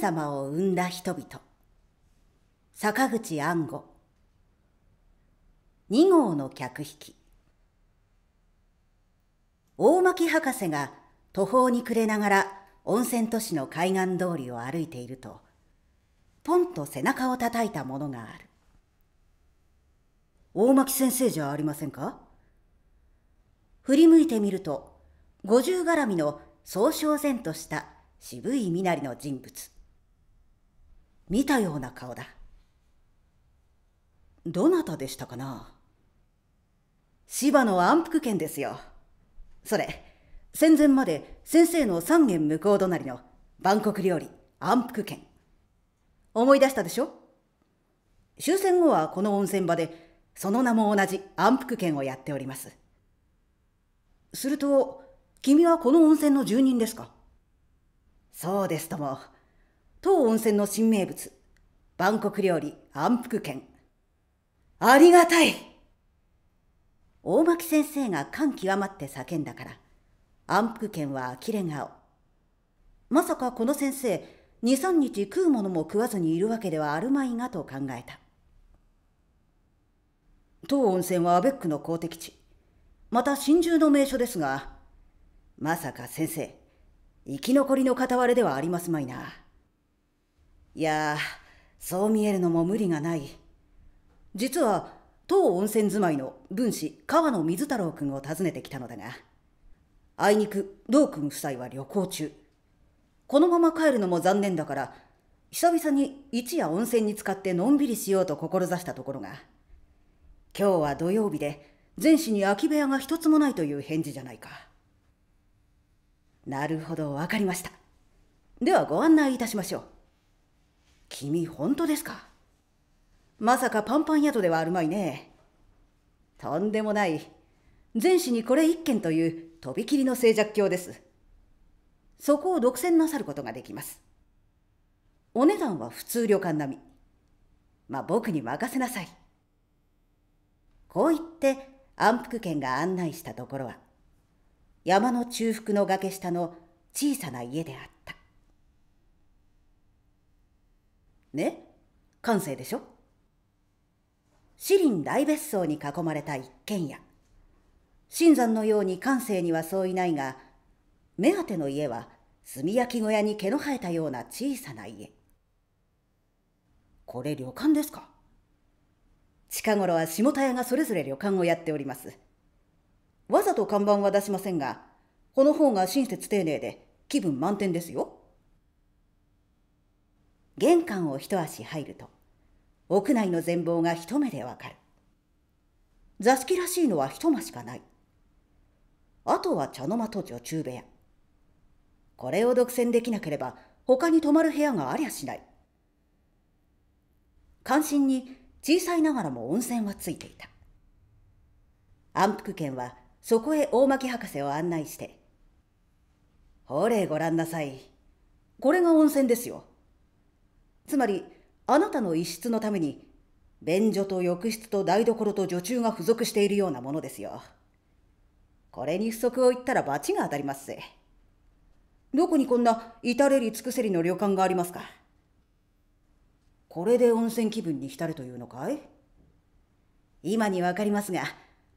様を生んだ人々坂口安吾2号の客引き大巻博士が途方に暮れながら温泉都市の海岸通りを歩いているとポンと背中を叩いたものがある大巻先生じゃありませんか振り向いてみると五十絡みの総称然とした渋い身なりの人物見たような顔だどなたでしたかな芝の安福県ですよそれ戦前まで先生の三軒向こう隣の万国料理安福県思い出したでしょ終戦後はこの温泉場でその名も同じ安福県をやっておりますすると君はこの温泉の住人ですかそうですとも当温泉の新名物、万国料理安福券。ありがたい大巻先生が感極まって叫んだから、安福券は呆れ顔。まさかこの先生、二三日食うものも食わずにいるわけではあるまいがと考えた。当温泉はアベックの公的地。また真珠の名所ですが、まさか先生、生き残りの片割れではありますまいな。いやそう見えるのも無理がない実は当温泉住まいの分子川野水太郎君を訪ねてきたのだがあいにく道君夫妻は旅行中このまま帰るのも残念だから久々に一夜温泉に浸かってのんびりしようと志したところが今日は土曜日で全市に空き部屋が一つもないという返事じゃないかなるほど分かりましたではご案内いたしましょう君本当ですかまさかパンパン宿ではあるまいねとんでもない全市にこれ一軒というとびきりの静寂鏡ですそこを独占なさることができますお値段は普通旅館並みまあ僕に任せなさいこう言って安福県が案内したところは山の中腹の崖下の小さな家であったね感性でしょ四輪大別荘に囲まれた一軒家。新山のように感性にはそういないが、目当ての家は炭焼き小屋に毛の生えたような小さな家。これ旅館ですか近頃は下田屋がそれぞれ旅館をやっております。わざと看板は出しませんが、この方が親切丁寧で気分満点ですよ。玄関を一足入ると屋内の全貌が一目でわかる座敷らしいのは一間しかないあとは茶の間と女中部屋これを独占できなければ他に泊まる部屋がありゃしない関心に小さいながらも温泉はついていた安福県はそこへ大巻博士を案内して「ほれご覧なさいこれが温泉ですよつまりあなたの一室のために便所と浴室と台所と女中が付属しているようなものですよ。これに不足を言ったら罰が当たりますどこにこんな至れり尽くせりの旅館がありますかこれで温泉気分に浸るというのかい今にわかりますが、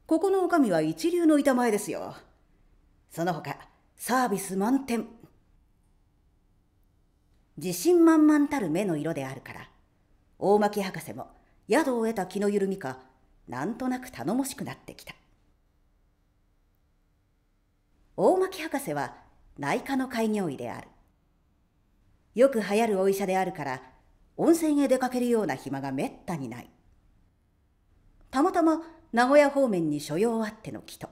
ここの女将は一流の板前ですよ。その他、サービス満点自信満々たる目の色であるから大巻博士も宿を得た気の緩みかなんとなく頼もしくなってきた大巻博士は内科の開業医であるよく流行るお医者であるから温泉へ出かけるような暇がめったにないたまたま名古屋方面に所用あっての帰途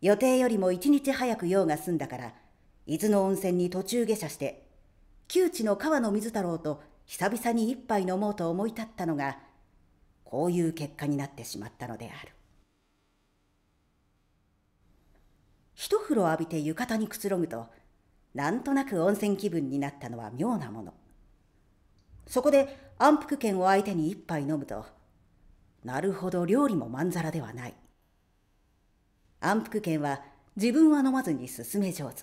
予定よりも一日早く用が済んだから伊豆の温泉に途中下車して旧知の川野水太郎と久々に一杯飲もうと思い立ったのがこういう結果になってしまったのである一風呂浴びて浴衣にくつろぐとなんとなく温泉気分になったのは妙なものそこで安福券を相手に一杯飲むとなるほど料理もまんざらではない安福券は自分は飲まずに進め上手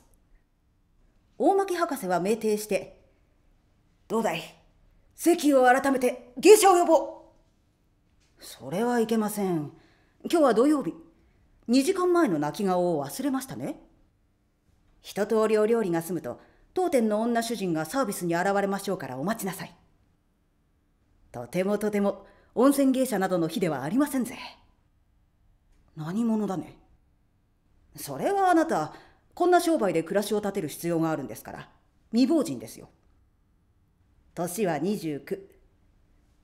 大牧博士は酩酊してどうだい席を改めて芸者を呼ぼうそれはいけません今日は土曜日2時間前の泣き顔を忘れましたね一通りお料理が済むと当店の女主人がサービスに現れましょうからお待ちなさいとてもとても温泉芸者などの日ではありませんぜ何者だねそれはあなたこんな商売で暮らしを立てる必要があるんですから未亡人ですよ年は29。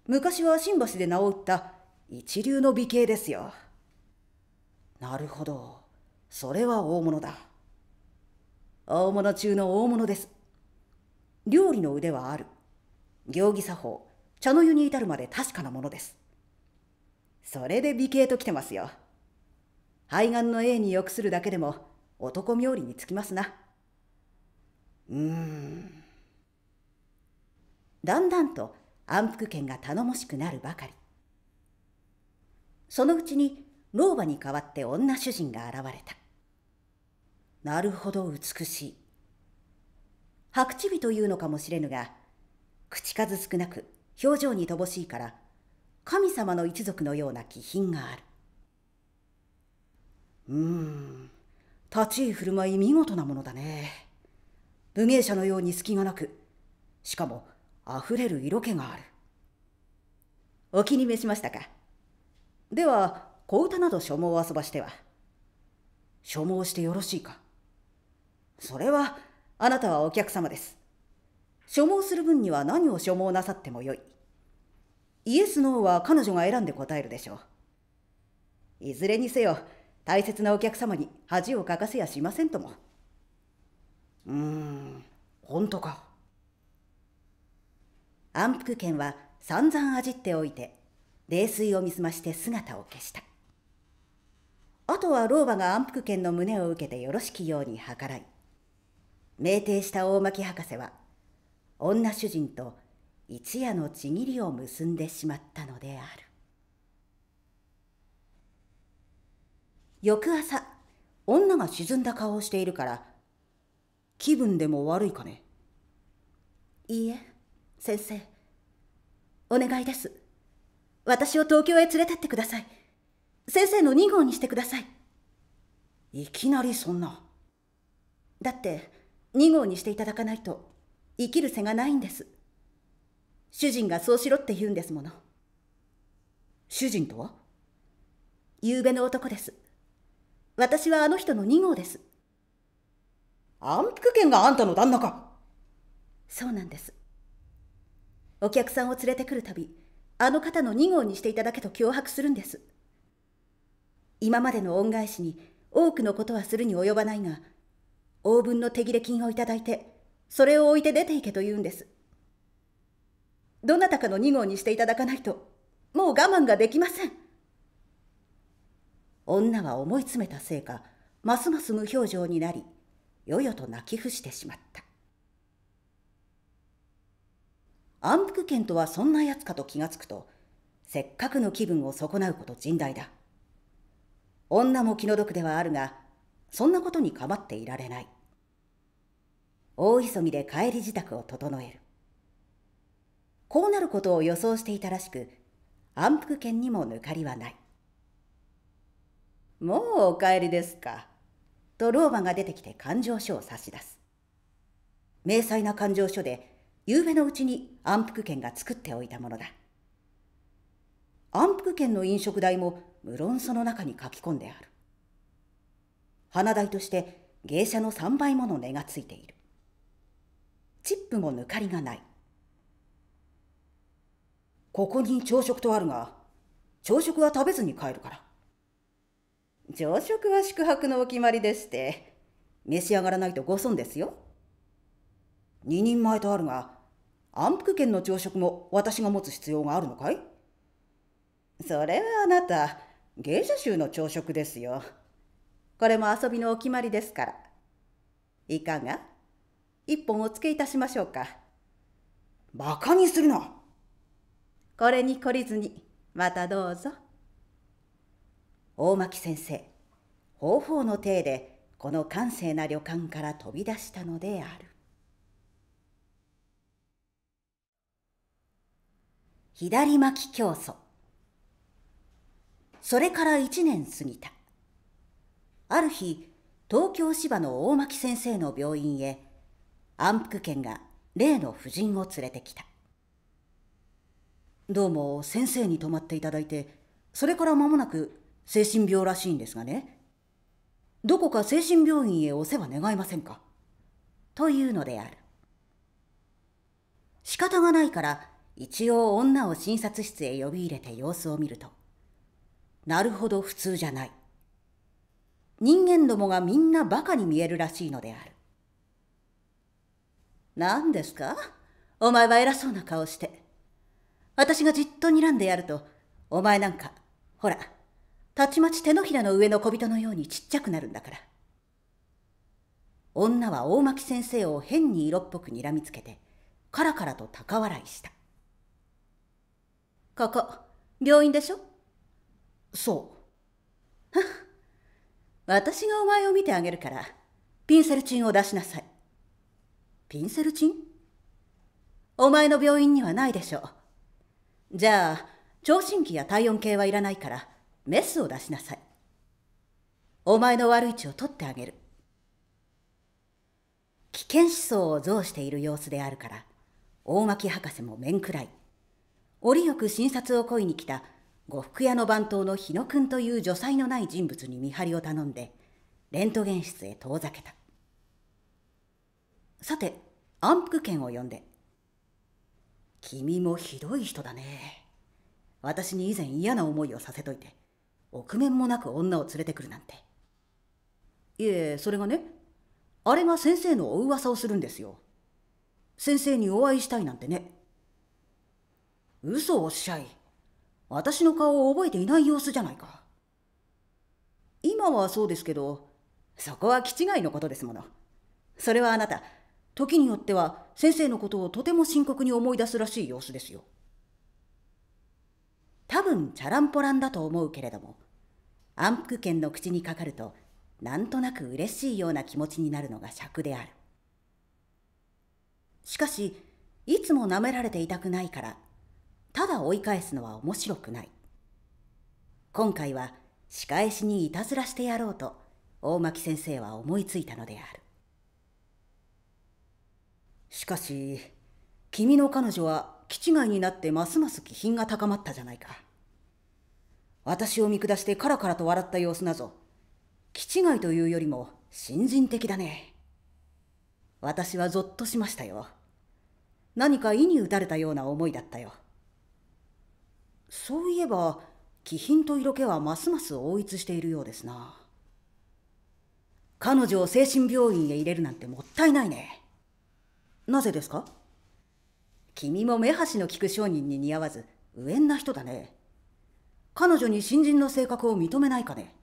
昔は新橋で名を売った一流の美形ですよ。なるほど。それは大物だ。大物中の大物です。料理の腕はある。行儀作法、茶の湯に至るまで確かなものです。それで美形ときてますよ。肺がんの A に良くするだけでも男冥利につきますな。うーん。だんだんと安福券が頼もしくなるばかりそのうちに老婆に代わって女主人が現れたなるほど美しい白チビというのかもしれぬが口数少なく表情に乏しいから神様の一族のような気品があるうーん立ち居振る舞い見事なものだね武芸者のように隙がなくしかもあふれる色気があるお気に召しましたかでは小唄など所望を遊ばしては所望してよろしいかそれはあなたはお客様です所望する分には何を所望なさってもよいイエス・ノーは彼女が選んで答えるでしょういずれにせよ大切なお客様に恥をかかせやしませんともうーん本当か安福県は散々あじっておいて泥酔を見すまして姿を消したあとは老婆が安福県の胸を受けてよろしきように計らい酩酊した大巻博士は女主人と一夜のちぎりを結んでしまったのである翌朝女が沈んだ顔をしているから気分でも悪いかねいいえ先生お願いです私を東京へ連れてってください先生の2号にしてくださいいきなりそんなだって2号にしていただかないと生きる瀬がないんです主人がそうしろって言うんですもの主人とは夕べの男です私はあの人の2号です安福券があんたの旦那かそうなんですお客さんを連れてくるたびあの方の2号にしていただけと脅迫するんです今までの恩返しに多くのことはするに及ばないが応分の手切れ金をいただいてそれを置いて出ていけと言うんですどなたかの2号にしていただかないともう我慢ができません女は思い詰めたせいかますます無表情になりよよと泣き伏してしまった安福券とはそんなやつかと気がつくとせっかくの気分を損なうこと甚大だ女も気の毒ではあるがそんなことに構っていられない大急ぎで帰り自宅を整えるこうなることを予想していたらしく安福券にも抜かりはないもうお帰りですかと老婆が出てきて勘定書を差し出す明細な勘定書で夕べのうちに安福県が作っておいたものだ安福県の飲食代も無論その中に書き込んである花代として芸者の3倍もの値がついているチップも抜かりがないここに朝食とあるが朝食は食べずに帰るから朝食は宿泊のお決まりでして召し上がらないとご損ですよ二人前とあるが安福県の朝食も私が持つ必要があるのかいそれはあなた芸者衆の朝食ですよこれも遊びのお決まりですからいかが一本お付けいたしましょうかバカにするなこれに懲りずにまたどうぞ大巻先生方法の体でこの閑静な旅館から飛び出したのである左巻き競争それから一年過ぎたある日東京芝の大巻先生の病院へ安福県が例の婦人を連れてきたどうも先生に泊まっていただいてそれから間もなく精神病らしいんですがねどこか精神病院へお世話願いませんかというのである仕方がないから一応女を診察室へ呼び入れて様子を見ると、なるほど普通じゃない。人間どもがみんな馬鹿に見えるらしいのである。何ですかお前は偉そうな顔して。私がじっと睨んでやると、お前なんか、ほら、たちまち手のひらの上の小人のようにちっちゃくなるんだから。女は大巻先生を変に色っぽく睨みつけて、カラカラと高笑いした。ここ病院でしょそう 私がお前を見てあげるからピンセルチンを出しなさいピンセルチンお前の病院にはないでしょうじゃあ聴診器や体温計はいらないからメスを出しなさいお前の悪い血を取ってあげる危険思想を増している様子であるから大巻博士も面食らい折よく診察を恋に来た呉服屋の番頭の日野君という女才のない人物に見張りを頼んでレントゲン室へ遠ざけたさて安福県を呼んで「君もひどい人だね私に以前嫌な思いをさせといて臆面もなく女を連れてくるなんて」いえそれがねあれが先生のお噂をするんですよ先生にお会いしたいなんてね嘘をおっしゃい私の顔を覚えていない様子じゃないか今はそうですけどそこは気違いのことですものそれはあなた時によっては先生のことをとても深刻に思い出すらしい様子ですよ多分チャランポランだと思うけれども安福県の口にかかるとなんとなく嬉しいような気持ちになるのが尺であるしかしいつも舐められていたくないからただ追い返すのは面白くない今回は仕返しにいたずらしてやろうと大巻先生は思いついたのであるしかし君の彼女は気違いになってますます気品が高まったじゃないか私を見下してカラカラと笑った様子なぞ気違いというよりも新人的だね私はぞっとしましたよ何か意に打たれたような思いだったよそういえば気品と色気はますます統一しているようですな彼女を精神病院へ入れるなんてもったいないねなぜですか君も目端の利く商人に似合わず無縁な人だね彼女に新人の性格を認めないかね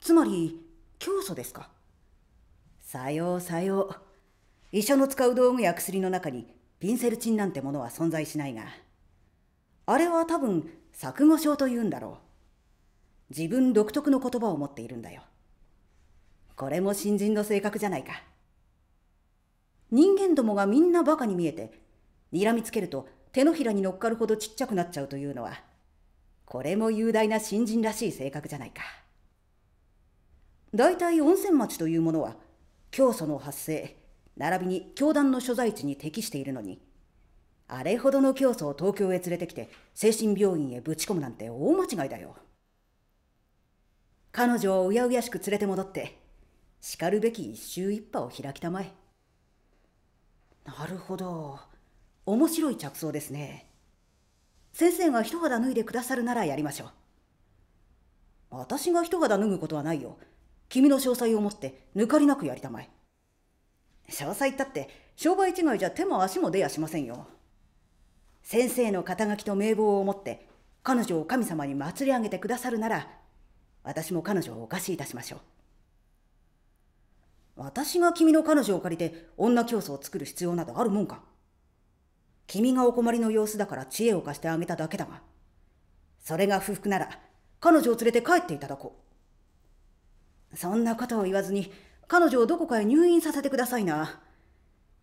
つまり教祖ですかさようさよう医者の使う道具や薬の中にピンセルチンなんてものは存在しないがあれは多分錯誤症というんだろう自分独特の言葉を持っているんだよこれも新人の性格じゃないか人間どもがみんなバカに見えて睨みつけると手のひらに乗っかるほどちっちゃくなっちゃうというのはこれも雄大な新人らしい性格じゃないか大体温泉町というものは教祖の発生並びに教団の所在地に適しているのにあれほどの教祖を東京へ連れてきて精神病院へぶち込むなんて大間違いだよ彼女をうやうやしく連れて戻ってしかるべき一周一波を開きたまえなるほど面白い着想ですね先生が一肌脱いでくださるならやりましょう私が一肌脱ぐことはないよ君の詳細をもって抜かりなくやりたまえ詳細ったって商売違いじゃ手も足も出やしませんよ先生の肩書きと名簿を持って彼女を神様に祭り上げてくださるなら私も彼女をお貸しいたしましょう私が君の彼女を借りて女競争を作る必要などあるもんか君がお困りの様子だから知恵を貸してあげただけだがそれが不服なら彼女を連れて帰っていただこうそんなことを言わずに彼女をどこかへ入院させてくださいな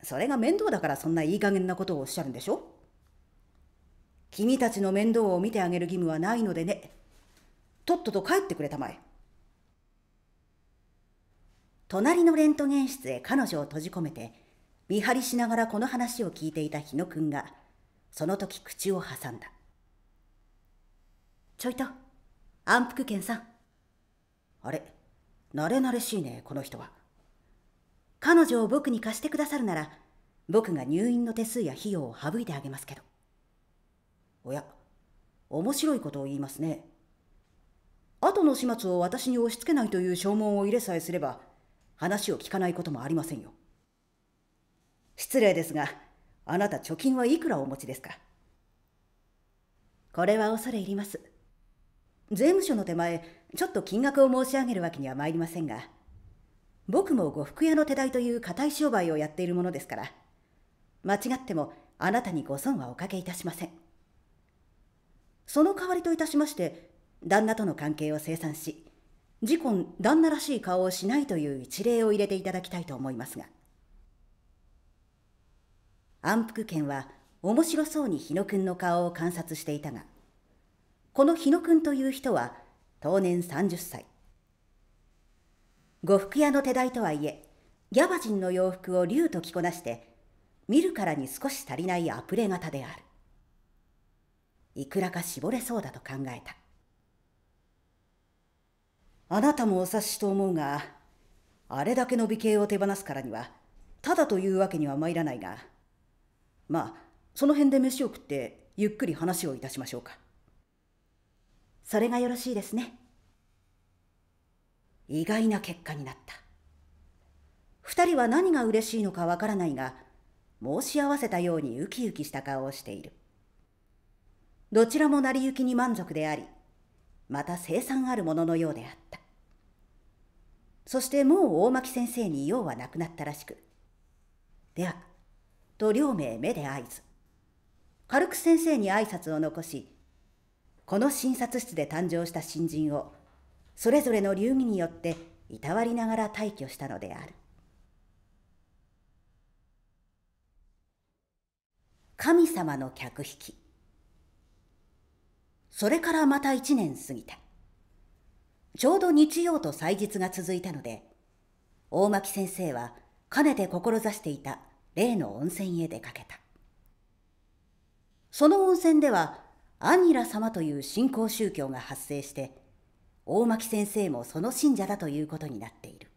それが面倒だからそんないい加減なことをおっしゃるんでしょ君たちの面倒を見てあげる義務はないのでね。とっとと帰ってくれたまえ。隣のレントゲン室へ彼女を閉じ込めて、見張りしながらこの話を聞いていた日野くんが、その時口を挟んだ。ちょいと、安福健さん。あれ、なれなれしいね、この人は。彼女を僕に貸してくださるなら、僕が入院の手数や費用を省いてあげますけど。おや、面白いことを言いますね。後の始末を私に押し付けないという証文を入れさえすれば、話を聞かないこともありませんよ。失礼ですが、あなた貯金はいくらお持ちですかこれは恐れ入ります。税務署の手前、ちょっと金額を申し上げるわけには参りませんが、僕も呉服屋の手代という固い商売をやっているものですから、間違ってもあなたにご損はおかけいたしません。その代わりといたしまして旦那との関係を清算し次婚旦那らしい顔をしないという一例を入れていただきたいと思いますが安福県は面白そうに日野君の顔を観察していたがこの日野君という人は当年30歳呉服屋の手代とはいえギャバ人の洋服を竜と着こなして見るからに少し足りないアプレ型であるいくらか絞れそうだと考えたあなたもお察しと思うがあれだけの美形を手放すからにはただというわけには参らないがまあその辺で飯を食ってゆっくり話をいたしましょうかそれがよろしいですね意外な結果になった2人は何が嬉しいのかわからないが申し合わせたようにウキウキした顔をしているどちらも成り行きに満足であり、また生産あるもののようであった。そしてもう大巻先生に用はなくなったらしく、では、と両名目で合図。軽く先生に挨拶を残し、この診察室で誕生した新人を、それぞれの流儀によっていたわりながら退去したのである。神様の客引き。それからまた1年過ぎた。ちょうど日曜と祭日が続いたので、大巻先生はかねて志していた例の温泉へ出かけた。その温泉では、アニラ様という信仰宗教が発生して、大巻先生もその信者だということになっている。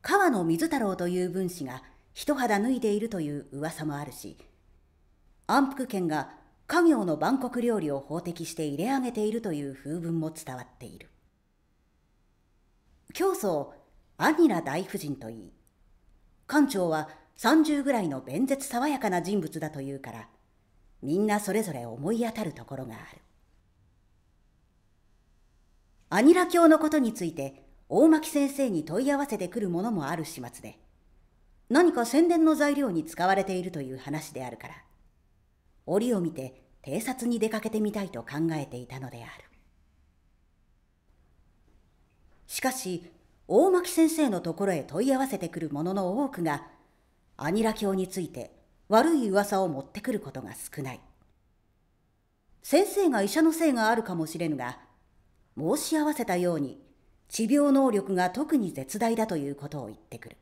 川野水太郎という分子が一肌脱いでいるという噂もあるし、安福県が家業の万国料理を法的して入れ上げているという風文も伝わっている教祖アニラ大夫人といい館長は30ぐらいの弁舌爽やかな人物だというからみんなそれぞれ思い当たるところがあるアニラ教のことについて大巻先生に問い合わせてくるものもある始末で何か宣伝の材料に使われているという話であるから折を見て偵察に出かけてみたいと考えていたのであるしかし大巻先生のところへ問い合わせてくる者の多くがアニラ教について悪い噂を持ってくることが少ない先生が医者のせいがあるかもしれぬが申し合わせたように治療能力が特に絶大だということを言ってくる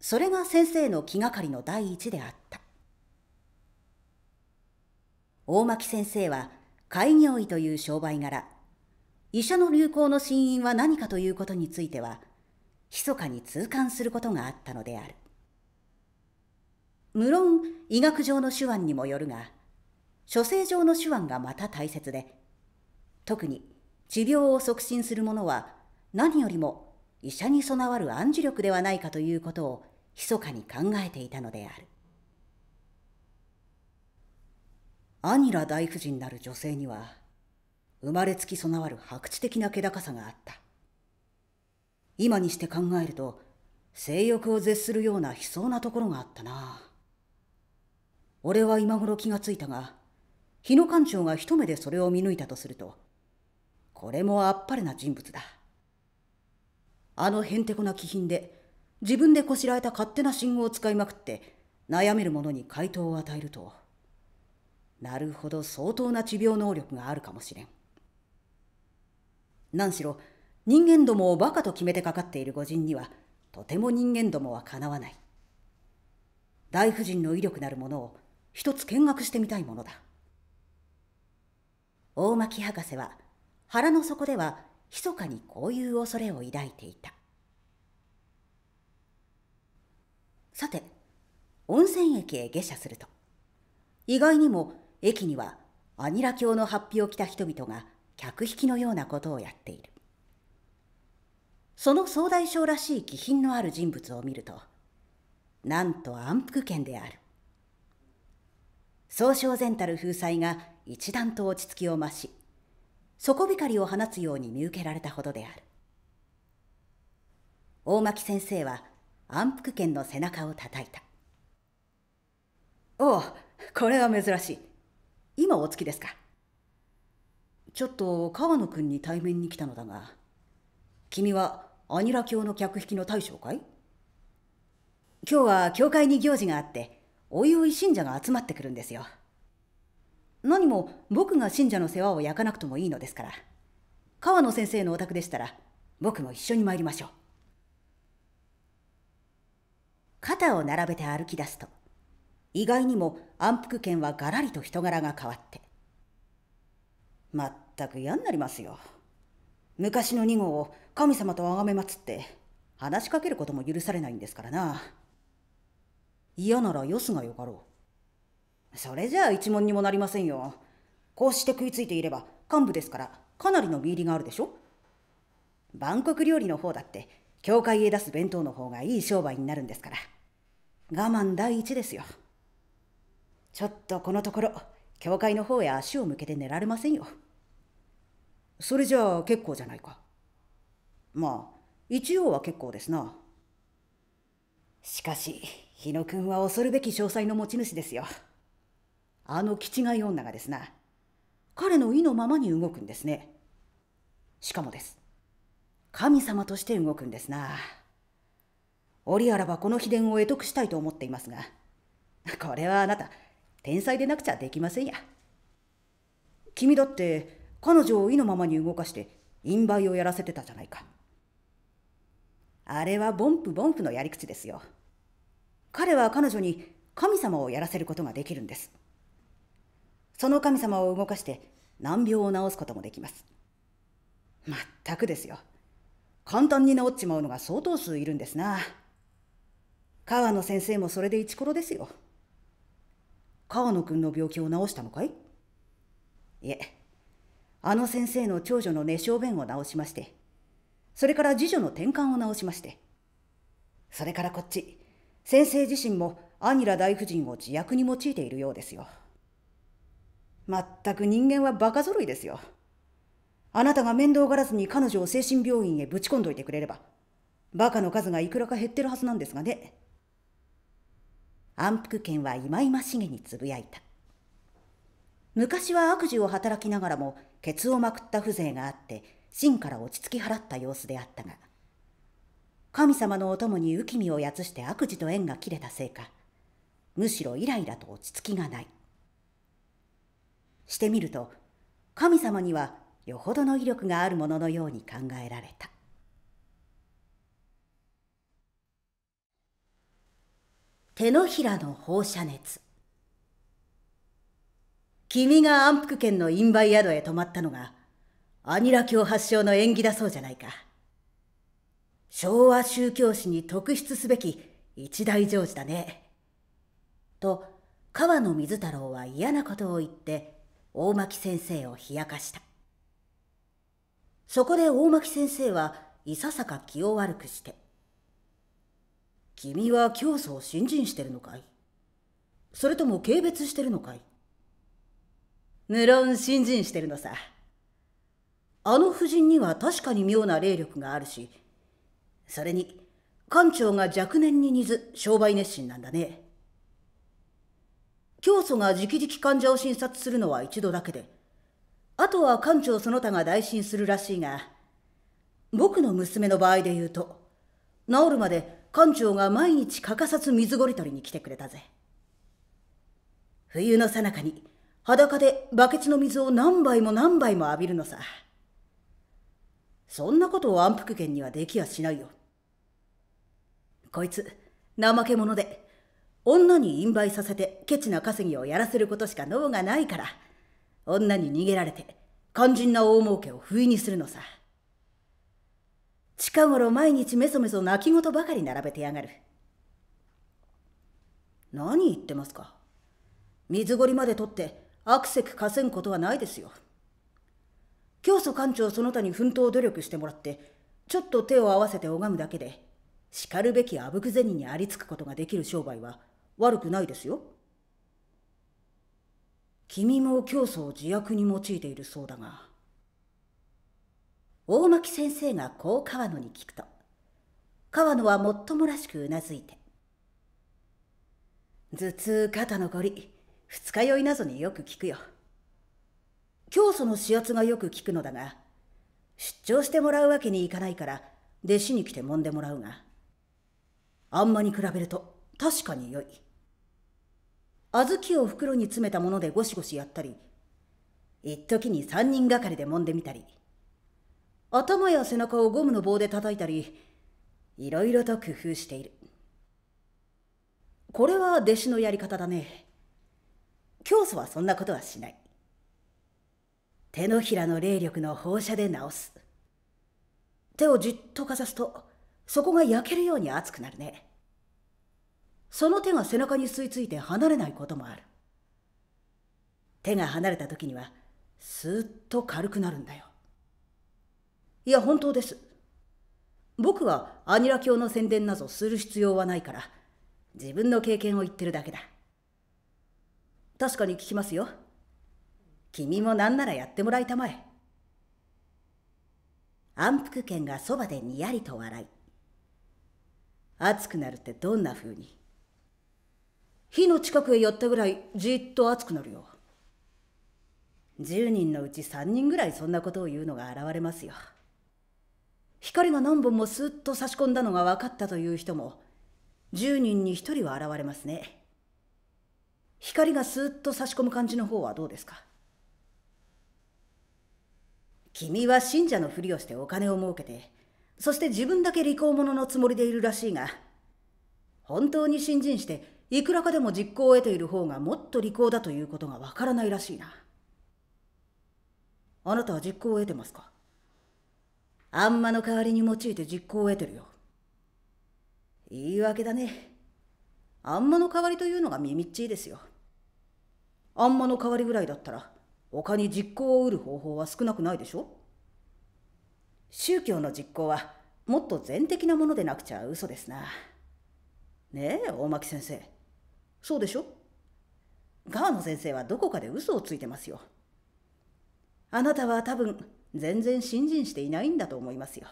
それが先生の気がかりの第一であった大牧先生は開業医という商売柄医者の流行の真因は何かということについては密かに痛感することがあったのである無論医学上の手腕にもよるが諸生上の手腕がまた大切で特に治療を促進するものは何よりも医者に備わる暗示力ではないかということを密かに考えていたのである。アニラ大夫人なる女性には生まれつき備わる博打的な気高さがあった今にして考えると性欲を絶するような悲壮なところがあったな俺は今頃気がついたが日野館長が一目でそれを見抜いたとするとこれもあっぱれな人物だあのへんてこな気品で自分でこしらえた勝手な信号を使いまくって悩める者に回答を与えると。なるほど相当な治療能力があるかもしれん何しろ人間どもをバカと決めてかかっている御人にはとても人間どもはかなわない大夫人の威力なるものを一つ見学してみたいものだ大巻博士は腹の底では密かにこういう恐れを抱いていたさて温泉駅へ下車すると意外にも駅にはアニラ教の発表を着た人々が客引きのようなことをやっているその総大将らしい気品のある人物を見るとなんと安福県である総称全たる風采が一段と落ち着きを増し底光を放つように見受けられたほどである大巻先生は安福県の背中をたたいたおおこれは珍しい今お月ですかちょっと川野君に対面に来たのだが君はアニラ教の客引きの大将かい今日は教会に行事があっておいおい信者が集まってくるんですよ何も僕が信者の世話を焼かなくてもいいのですから川野先生のお宅でしたら僕も一緒に参りましょう肩を並べて歩き出すと意外にも安福県はがらりと人柄が変わってまったく嫌になりますよ昔の2号を神様と崇めまつって話しかけることも許されないんですからな嫌ならよすがよかろうそれじゃあ一問にもなりませんよこうして食いついていれば幹部ですからかなりの身入りがあるでしょ万国料理の方だって教会へ出す弁当の方がいい商売になるんですから我慢第一ですよちょっとこのところ、教会の方へ足を向けて寝られませんよ。それじゃあ結構じゃないか。まあ、一応は結構ですな。しかし、日野君は恐るべき詳細の持ち主ですよ。あの気違い女がですな。彼の意のままに動くんですね。しかもです。神様として動くんですな。折あらばこの秘伝を得得したいと思っていますが、これはあなた、天才でなくちゃできませんや。君だって彼女を意のままに動かして陰梅をやらせてたじゃないか。あれはボンプボンプのやり口ですよ。彼は彼女に神様をやらせることができるんです。その神様を動かして難病を治すこともできます。まったくですよ。簡単に治っちまうのが相当数いるんですな。川野先生もそれでイチコロですよ。川野君の病気を治したのかいいえあの先生の長女の寝小弁を治しましてそれから次女の転換を治しましてそれからこっち先生自身もアニラ大夫人を自虐に用いているようですよまったく人間はバカぞろいですよあなたが面倒がらずに彼女を精神病院へぶち込んどいてくれればバカの数がいくらか減ってるはずなんですがね安福県は忌々しげにつぶやいた昔は悪事を働きながらもケツをまくった風情があって真から落ち着き払った様子であったが神様のお供に浮き身をやつして悪事と縁が切れたせいかむしろイライラと落ち着きがないしてみると神様にはよほどの威力があるもののように考えられた手のひらの放射熱君が安福県のインバイ宿へ泊まったのがアニラ教発祥の縁起だそうじゃないか昭和宗教史に特筆すべき一大行事だねと川野水太郎は嫌なことを言って大巻先生を冷やかしたそこで大巻先生はいささか気を悪くして君は教祖を信心してるのかいそれとも軽蔑してるのかい無論信心してるのさ。あの夫人には確かに妙な霊力があるし、それに、艦長が若年に似ず商売熱心なんだね。教祖が直々患者を診察するのは一度だけで、あとは艦長その他が代診するらしいが、僕の娘の場合で言うと、治るまで館長が毎日欠かさず水ごり取りに来てくれたぜ冬のさなかに裸でバケツの水を何杯も何杯も浴びるのさそんなことを安福県にはできやしないよこいつ怠け者で女に陰媒させてケチな稼ぎをやらせることしか能がないから女に逃げられて肝心な大儲けを不意にするのさ。近頃毎日メソメソ泣き言ばかり並べてやがる何言ってますか水ごりまで取って悪石稼ぐことはないですよ教祖館長その他に奮闘努力してもらってちょっと手を合わせて拝むだけでしかるべきあぶく銭にありつくことができる商売は悪くないですよ君も教祖を自悪に用いているそうだが。大牧先生がこう川野に聞くと川野はもっともらしくうなずいて「頭痛肩のこり二日酔いなどによく聞くよ」教祖の指圧がよく聞くのだが出張してもらうわけにいかないから弟子に来て揉んでもらうがあんまに比べると確かに良い小豆を袋に詰めたものでゴシゴシやったり一時に3人がかりで揉んでみたり頭や背中をゴムの棒で叩いたりいろいろと工夫しているこれは弟子のやり方だね教祖はそんなことはしない手のひらの霊力の放射で治す手をじっとかざすとそこが焼けるように熱くなるねその手が背中に吸い付いて離れないこともある手が離れた時にはスーッと軽くなるんだよいや、本当です。僕はアニラ教の宣伝などする必要はないから、自分の経験を言ってるだけだ。確かに聞きますよ。君もなんならやってもらいたまえ。安福県がそばでにやりと笑い。熱くなるってどんな風に火の近くへ寄ったぐらいじっと熱くなるよ。10人のうち3人ぐらいそんなことを言うのが現れますよ。光が何本もスッと差し込んだのが分かったという人も十人に一人は現れますね光がスッと差し込む感じの方はどうですか君は信者のふりをしてお金を儲けてそして自分だけ利口者のつもりでいるらしいが本当に信心していくらかでも実行を得ている方がもっと利口だということがわからないらしいなあなたは実行を得てますかあんまの代わりに用いて実行を得てるよ。言い訳だね。あんまの代わりというのが耳っちいですよ。あんまの代わりぐらいだったら、他に実行を得る方法は少なくないでしょ宗教の実行は、もっと全的なものでなくちゃ嘘ですな。ねえ、大巻先生。そうでしょ川野先生はどこかで嘘をついてますよ。あなたは多分、全然信心していないんだと思いますよ。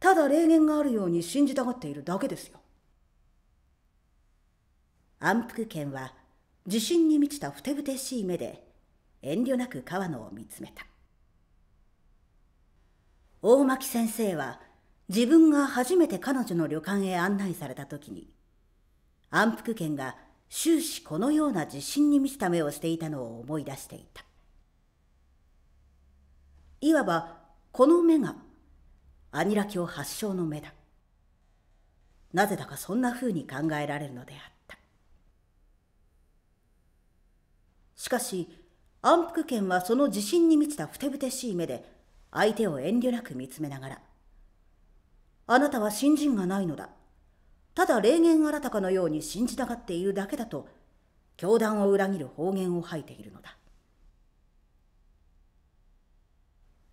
ただ霊言があるように信じたがっているだけですよ。安福賢は自信に満ちたふてぶてしい目で遠慮なく川野を見つめた。大巻先生は自分が初めて彼女の旅館へ案内された時に安福賢が終始このような自信に満ちた目をしていたのを思い出していた。いわばこの目がアニラ教発祥の目だなぜだかそんなふうに考えられるのであったしかし安福賢はその自信に満ちたふてぶてしい目で相手を遠慮なく見つめながら「あなたは信心がないのだただ霊言新たかのように信じたがっているだけだ」と教団を裏切る方言を吐いているのだ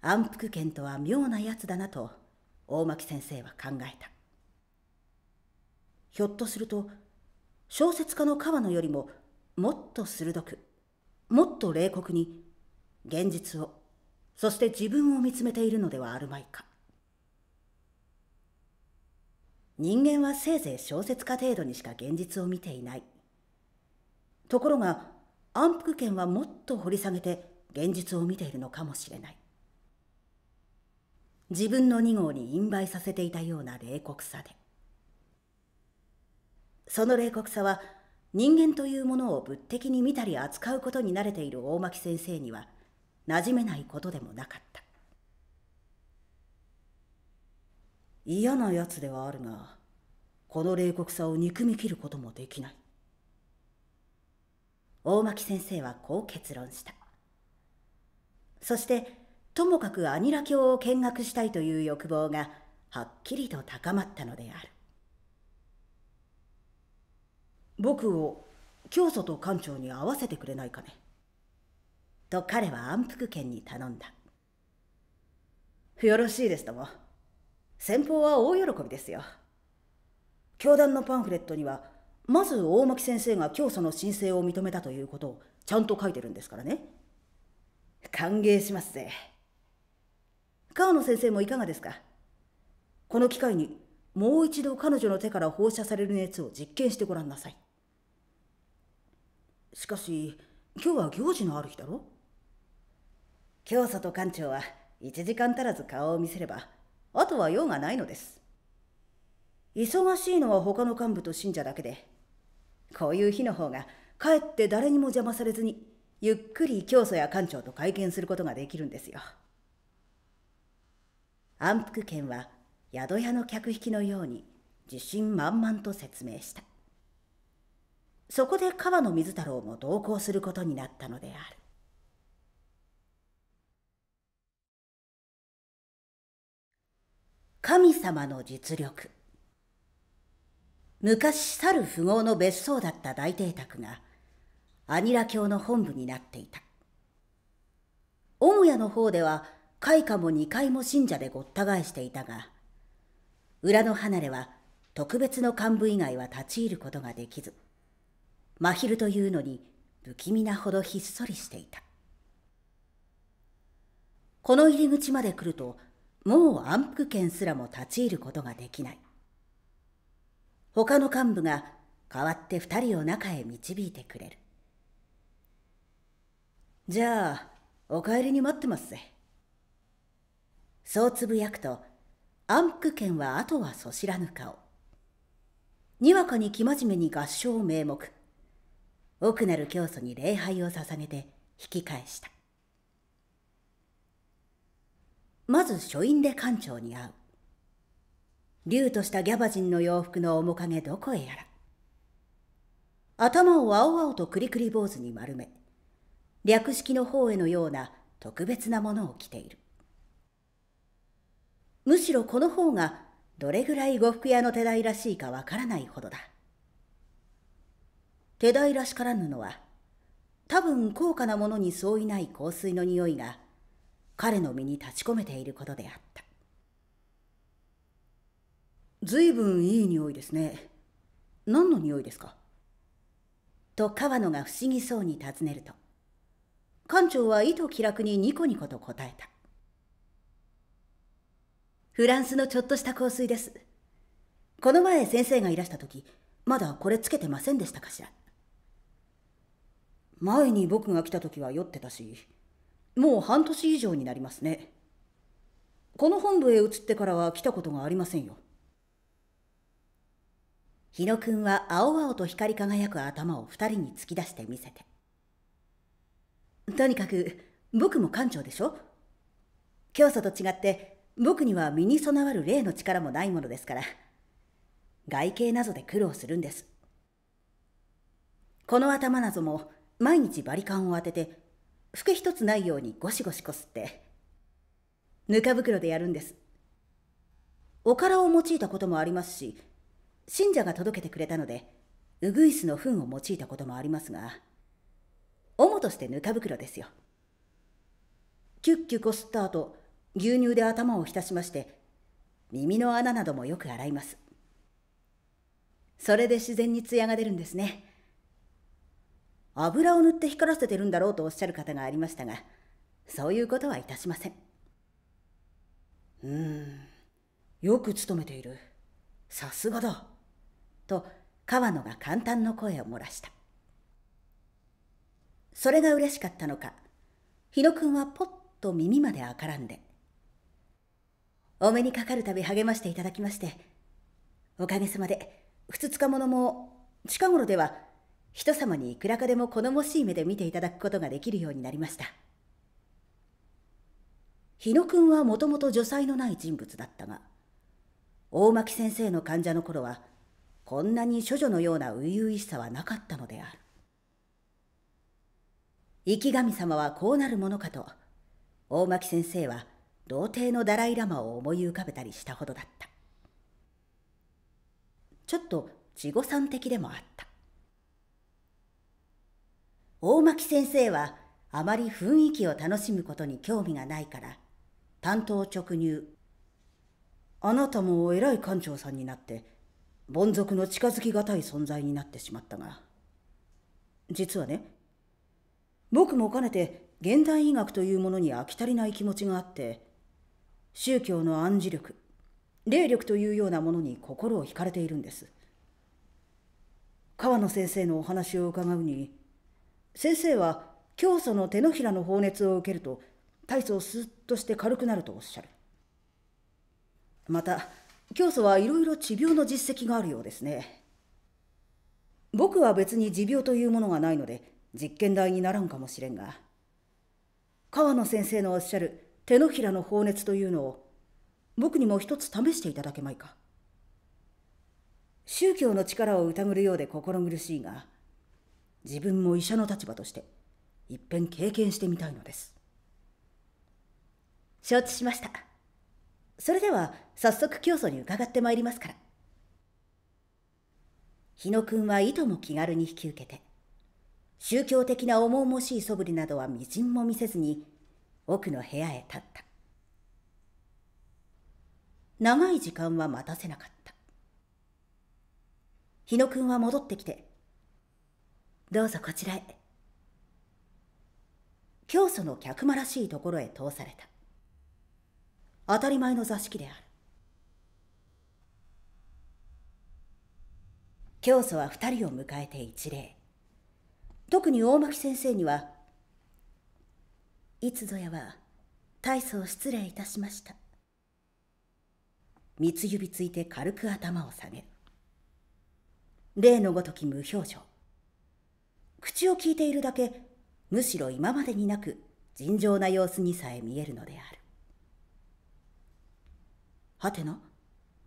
安福剣とは妙なやつだなと大巻先生は考えたひょっとすると小説家の川野よりももっと鋭くもっと冷酷に現実をそして自分を見つめているのではあるまいか人間はせいぜい小説家程度にしか現実を見ていないところが安福剣はもっと掘り下げて現実を見ているのかもしれない自分の2号に引売させていたような冷酷さでその冷酷さは人間というものを物的に見たり扱うことに慣れている大巻先生には馴染めないことでもなかった嫌なやつではあるがこの冷酷さを憎みきることもできない大巻先生はこう結論したそしてともかくアニラ教を見学したいという欲望がはっきりと高まったのである僕を教祖と館長に会わせてくれないかねと彼は安福県に頼んだよろしいですとも先方は大喜びですよ教団のパンフレットにはまず大巻先生が教祖の申請を認めたということをちゃんと書いてるんですからね歓迎しますぜ。川野先生もいかがですかこの機会にもう一度彼女の手から放射される熱を実験してごらんなさいしかし今日は行事のある日だろ教祖と館長は1時間足らず顔を見せればあとは用がないのです忙しいのは他の幹部と信者だけでこういう日の方がかえって誰にも邪魔されずにゆっくり教祖や館長と会見することができるんですよ。安福県は宿屋の客引きのように自信満々と説明したそこで川野水太郎も同行することになったのである神様の実力昔去る富豪の別荘だった大邸宅がアニラ教の本部になっていた母屋の方では開花も2回も信者でごった返していたが、裏の離れは特別の幹部以外は立ち入ることができず、真昼というのに不気味なほどひっそりしていた。この入り口まで来ると、もう安福圏すらも立ち入ることができない。他の幹部が代わって二人を中へ導いてくれる。じゃあ、お帰りに待ってますぜ。そうつぶやくと安福県はあとはそ知らぬ顔にわかに生真面目に合唱名目奥なる教祖に礼拝を捧げて引き返したまず書院で館長に会う竜としたギャバ人の洋服の面影どこへやら頭を青々とくりくり坊主に丸め略式の方へのような特別なものを着ているむしろこの方がどれぐらい呉服屋の手代らしいかわからないほどだ手代らしからぬのは多分高価なものに相違ない香水の匂いが彼の身に立ち込めていることであった随分いい匂いですね何の匂いですかと川野が不思議そうに尋ねると館長は意図気楽にニコニコと答えたフランスのちょっとした香水です。この前先生がいらした時、まだこれつけてませんでしたかしら。前に僕が来た時は酔ってたし、もう半年以上になりますね。この本部へ移ってからは来たことがありませんよ。日野君は青々と光り輝く頭を二人に突き出して見せて。とにかく、僕も館長でしょ教祖と違って僕には身に備わる霊の力もないものですから、外形などで苦労するんです。この頭なぞも毎日バリカンを当てて、服一つないようにゴシゴシこすって、ぬか袋でやるんです。おからを用いたこともありますし、信者が届けてくれたので、ウグイスの糞を用いたこともありますが、主としてぬか袋ですよ。キュッキュこすった後、牛乳で頭を浸しまして耳の穴などもよく洗いますそれで自然にツヤが出るんですね油を塗って光らせてるんだろうとおっしゃる方がありましたがそういうことはいたしませんうんよく勤めているさすがだと川野が簡単の声を漏らしたそれが嬉しかったのか日野くんはぽっと耳まであからんでお目にかかるたび励ましていただきましておかげさまでふつつか者も近頃では人様にいくらかでも好ましい目で見ていただくことができるようになりました日野君はもともと女才のない人物だったが大巻先生の患者の頃はこんなに処女のような初々しさはなかったのである生き神様はこうなるものかと大巻先生は童貞のダライ・ラマを思い浮かべたりしたほどだったちょっと稚語さん的でもあった大巻先生はあまり雰囲気を楽しむことに興味がないから担当直入あなたも偉い館長さんになって凡族の近づきがたい存在になってしまったが実はね僕もかねて現代医学というものに飽き足りない気持ちがあって宗教の暗示力霊力というようなものに心を惹かれているんです川野先生のお話を伺うに先生は教祖の手のひらの放熱を受けると体操スッとして軽くなるとおっしゃるまた教祖はいろいろ治病の実績があるようですね僕は別に持病というものがないので実験台にならんかもしれんが川野先生のおっしゃる手のひらの放熱というのを僕にも一つ試していただけまいか宗教の力を疑るようで心苦しいが自分も医者の立場としていっぺん経験してみたいのです承知しましたそれでは早速教祖に伺ってまいりますから日野君はいとも気軽に引き受けて宗教的な重々しい素振りなどはみじんも見せずに奥の部屋へ立った長い時間は待たせなかった日野君は戻ってきてどうぞこちらへ教祖の客間らしいところへ通された当たり前の座敷である教祖は2人を迎えて一礼特に大巻先生にはいつぞやは大層失礼いたしました三つ指ついて軽く頭を下げる例のごとき無表情口を聞いているだけむしろ今までになく尋常な様子にさえ見えるのであるはてな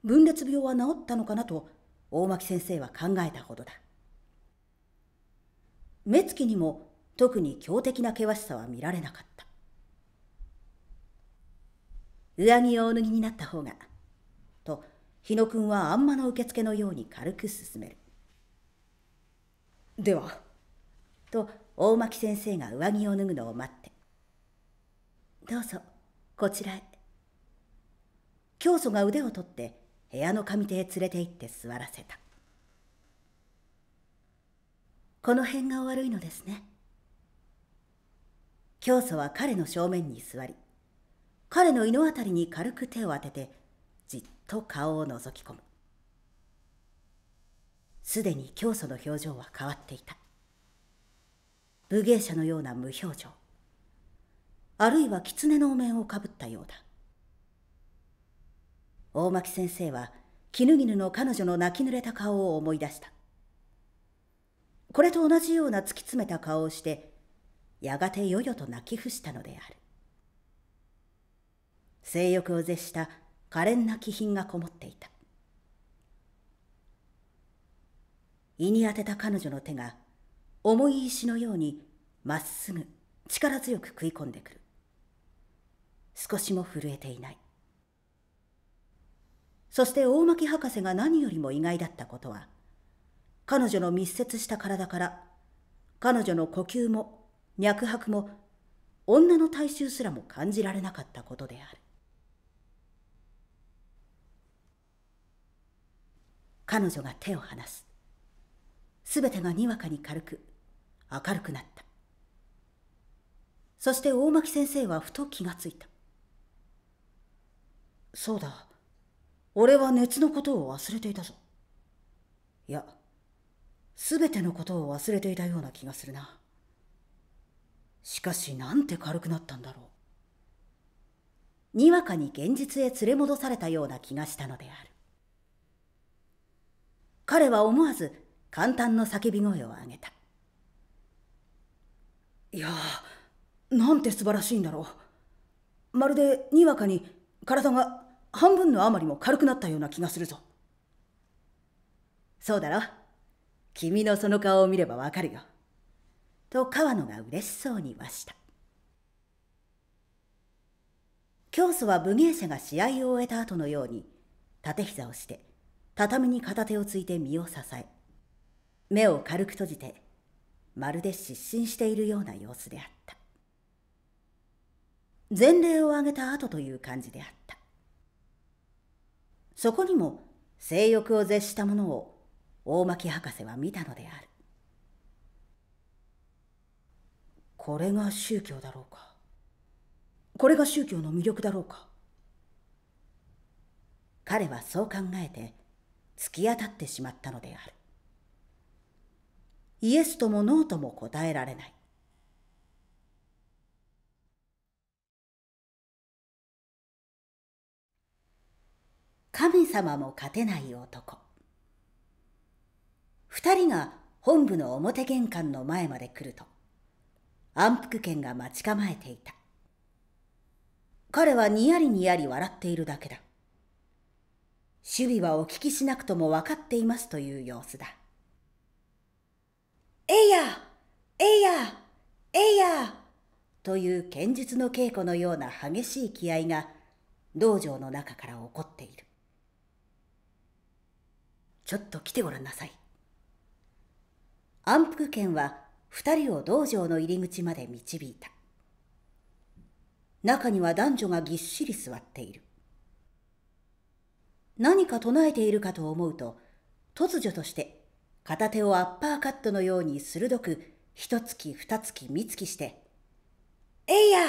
分裂病は治ったのかなと大巻先生は考えたほどだ目つきにも特に強敵な険しさは見られなかった上着をお脱ぎになった方が。と、日野君はあんまの受付のように軽く進める。では。と、大巻先生が上着を脱ぐのを待って。どうぞ、こちらへ。教祖が腕を取って部屋の上手へ連れて行って座らせた。この辺が悪いのですね。教祖は彼の正面に座り、彼の胃のあたりに軽く手を当ててじっと顔を覗き込むすでに教祖の表情は変わっていた武芸者のような無表情あるいは狐のお面をかぶったようだ大巻先生は絹絹の彼女の泣き濡れた顔を思い出したこれと同じような突き詰めた顔をしてやがてよよと泣き伏したのである性欲を絶した可憐な気品がこもっていた胃に当てた彼女の手が重い石のようにまっすぐ力強く食い込んでくる少しも震えていないそして大巻博士が何よりも意外だったことは彼女の密接した体から彼女の呼吸も脈拍も女の体臭すらも感じられなかったことである彼女が手を離す。すべてがにわかに軽く、明るくなった。そして大巻先生はふと気がついた。そうだ、俺は熱のことを忘れていたぞ。いや、すべてのことを忘れていたような気がするな。しかしなんて軽くなったんだろう。にわかに現実へ連れ戻されたような気がしたのである。彼は思わず簡単の叫び声を上げたいやなんて素晴らしいんだろうまるでにわかに体が半分のあまりも軽くなったような気がするぞそうだろ君のその顔を見ればわかるよと川野が嬉しそうに言ました教祖は武芸者が試合を終えた後のように立て膝をして畳に片手をついて身を支え、目を軽く閉じて、まるで失神しているような様子であった。前例を挙げた後という感じであった。そこにも性欲を絶したものを大巻博士は見たのである。これが宗教だろうか。これが宗教の魅力だろうか。彼はそう考えて突き当たってしまったのである。イエスともノーとも答えられない。神様も勝てない男。二人が本部の表玄関の前まで来ると、安福犬が待ち構えていた。彼はにやりにやり笑っているだけだ。守備はお聞きしなくとも分かっていますという様子だ。えいやえいやえいやという剣術の稽古のような激しい気合が道場の中から起こっている。ちょっと来てごらんなさい。安福剣は二人を道場の入り口まで導いた。中には男女がぎっしり座っている。何か唱えているかと思うと突如として片手をアッパーカットのように鋭く一月、二月、三月して「えいや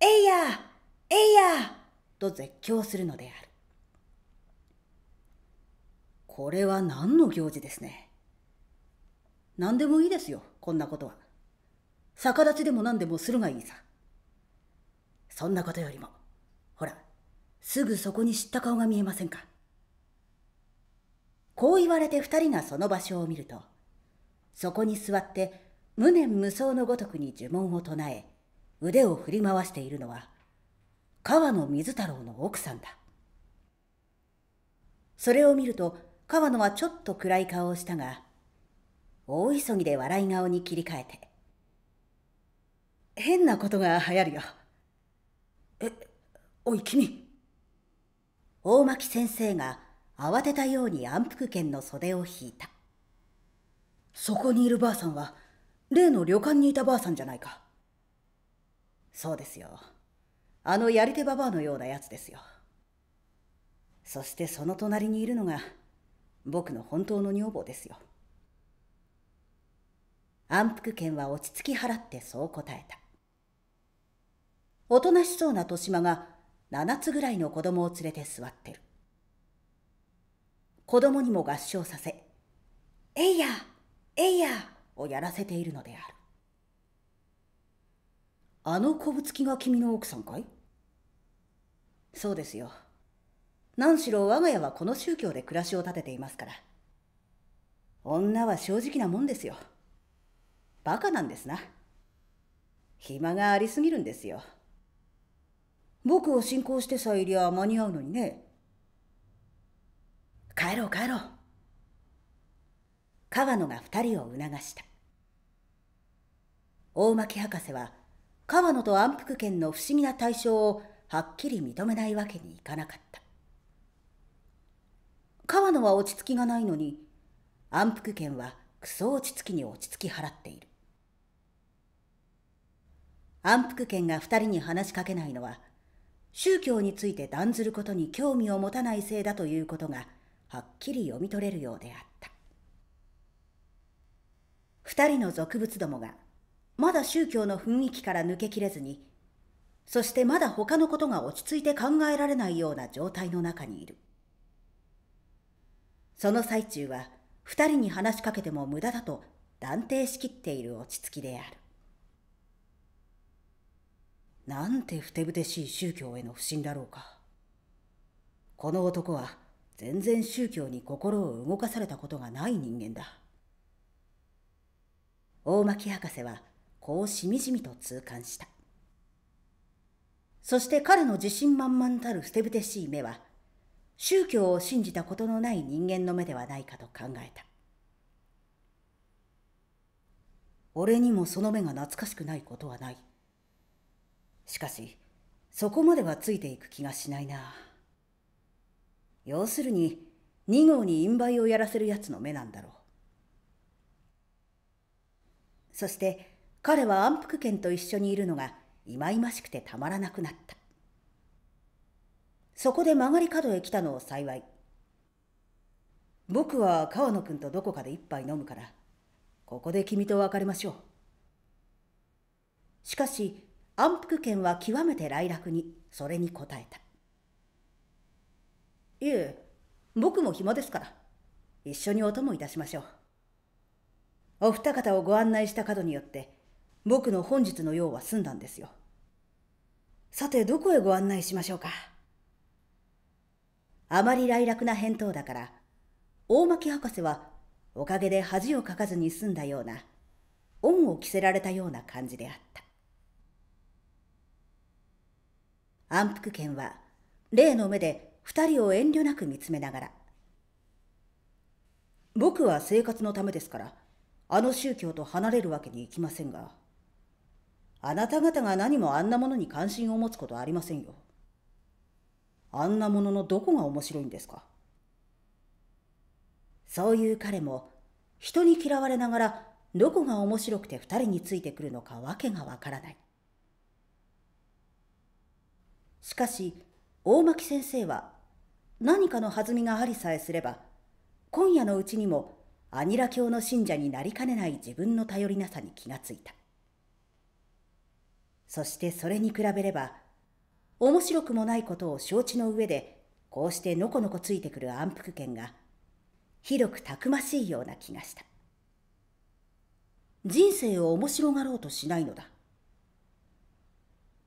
えいやえいや!」と絶叫するのであるこれは何の行事ですね何でもいいですよこんなことは逆立ちでも何でもするがいいさそんなことよりもほらすぐそこに知った顔が見えませんかこう言われて二人がその場所を見ると、そこに座って無念無双のごとくに呪文を唱え、腕を振り回しているのは、川野水太郎の奥さんだ。それを見ると、川野はちょっと暗い顔をしたが、大急ぎで笑い顔に切り替えて、変なことが流行るよ。え、おい君。大巻先生が慌てたように安福券の袖を引いたそこにいるばあさんは例の旅館にいたばあさんじゃないかそうですよあのやり手ばばあのようなやつですよそしてその隣にいるのが僕の本当の女房ですよ安福券は落ち着き払ってそう答えたおとなしそうな豊島が7つぐらいの子供を連れて座ってる子供にも合唱させ、えいや、えいやをやらせているのである。あの小ぶつきが君の奥さんかいそうですよ。何しろ我が家はこの宗教で暮らしを立てていますから。女は正直なもんですよ。バカなんですな。暇がありすぎるんですよ。僕を信仰してさえいりゃ間に合うのにね。帰ろう帰ろう。川野が二人を促した。大巻博士は川野と安福県の不思議な対象をはっきり認めないわけにいかなかった。川野は落ち着きがないのに安福県はクソ落ち着きに落ち着き払っている。安福県が二人に話しかけないのは宗教について断ずることに興味を持たないせいだということがはっきり読み取れるようであった二人の俗物どもがまだ宗教の雰囲気から抜けきれずにそしてまだ他のことが落ち着いて考えられないような状態の中にいるその最中は二人に話しかけても無駄だと断定しきっている落ち着きであるなんてふてぶてしい宗教への不信だろうかこの男は全然宗教に心を動かされたことがない人間だ大巻博士はこうしみじみと痛感したそして彼の自信満々たるふてぶてしい目は宗教を信じたことのない人間の目ではないかと考えた俺にもその目が懐かしくないことはないしかしそこまではついていく気がしないな。要するに2号に陰梅をやらせるやつの目なんだろうそして彼は安福県と一緒にいるのがいまいましくてたまらなくなったそこで曲がり角へ来たのを幸い僕は川野君とどこかで一杯飲むからここで君と別れましょうしかし安福県は極めて来楽にそれに応えたいえ、僕も暇ですから、一緒にお供いたしましょう。お二方をご案内した角によって、僕の本日の用は済んだんですよ。さて、どこへご案内しましょうか。あまり来楽な返答だから、大巻博士はおかげで恥をかかずに済んだような、恩を着せられたような感じであった。安福券は、例の目で二人を遠慮なく見つめながら僕は生活のためですからあの宗教と離れるわけにいきませんがあなた方が何もあんなものに関心を持つことはありませんよあんなもののどこが面白いんですかそういう彼も人に嫌われながらどこが面白くて二人についてくるのかわけがわからないしかし大巻先生は何かの弾みがありさえすれば今夜のうちにもアニラ教の信者になりかねない自分の頼りなさに気がついたそしてそれに比べれば面白くもないことを承知の上でこうしてのこのこついてくる安福剣が広くたくましいような気がした人生を面白がろうとしないのだ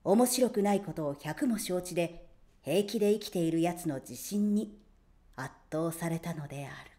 面白くないことを百も承知で平気で生きている奴の自信に圧倒されたのである。